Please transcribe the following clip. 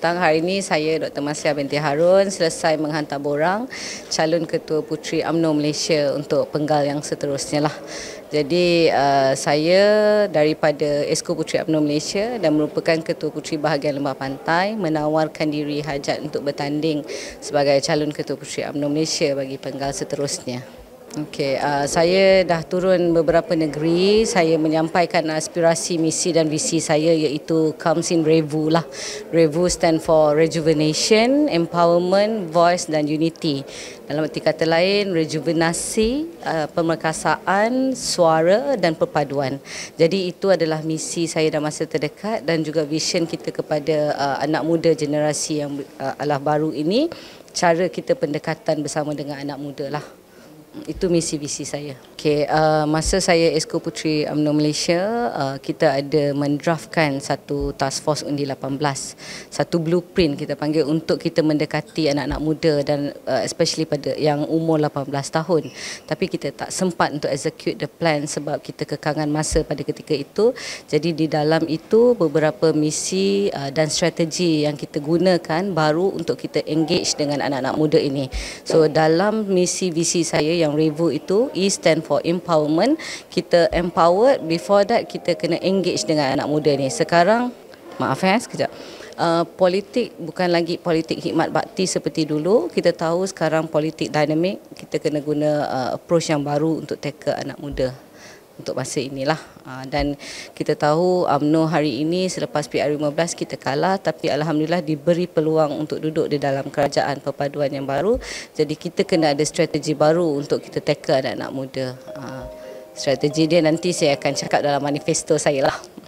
petang hari ini saya Dr. Masliah binti Harun selesai menghantar borang calon ketua puteri UMNO Malaysia untuk penggal yang seterusnya lah. Jadi uh, saya daripada Esko Puteri UMNO Malaysia dan merupakan ketua puteri bahagian Lembah Pantai menawarkan diri hajat untuk bertanding sebagai calon ketua puteri UMNO Malaysia bagi penggal seterusnya. Okay, uh, saya dah turun beberapa negeri, saya menyampaikan aspirasi, misi dan visi saya iaitu comes in REVU lah. REVU stand for Rejuvenation, Empowerment, Voice dan Unity. Dalam arti kata lain, rejuvenasi, uh, pemerkasaan, suara dan perpaduan. Jadi itu adalah misi saya dalam masa terdekat dan juga vision kita kepada uh, anak muda generasi yang uh, alah baru ini, cara kita pendekatan bersama dengan anak muda lah. Itu misi visi saya. Okay, uh, masa saya Esko Putri UMNO Malaysia, uh, kita ada mendraftkan satu task force undi 18. Satu blueprint kita panggil untuk kita mendekati anak-anak muda dan uh, especially pada yang umur 18 tahun. Tapi kita tak sempat untuk execute the plan sebab kita kekangan masa pada ketika itu. Jadi di dalam itu beberapa misi uh, dan strategi yang kita gunakan baru untuk kita engage dengan anak-anak muda ini. So dalam misi visi saya yang review itu E stand for empowerment kita empowered before that kita kena engage dengan anak muda ni sekarang maaf eh sekejap Uh, politik bukan lagi politik hikmat bakti seperti dulu. Kita tahu sekarang politik dinamik. Kita kena guna uh, approach yang baru untuk tackle anak muda untuk masa inilah ah, dan kita tahu UMNO hari ini selepas PR15 kita kalah tapi Alhamdulillah diberi peluang untuk duduk di dalam kerajaan perpaduan yang baru jadi kita kena ada strategi baru untuk kita tackle anak-anak muda ah, strategi dia nanti saya akan cakap dalam manifesto saya lah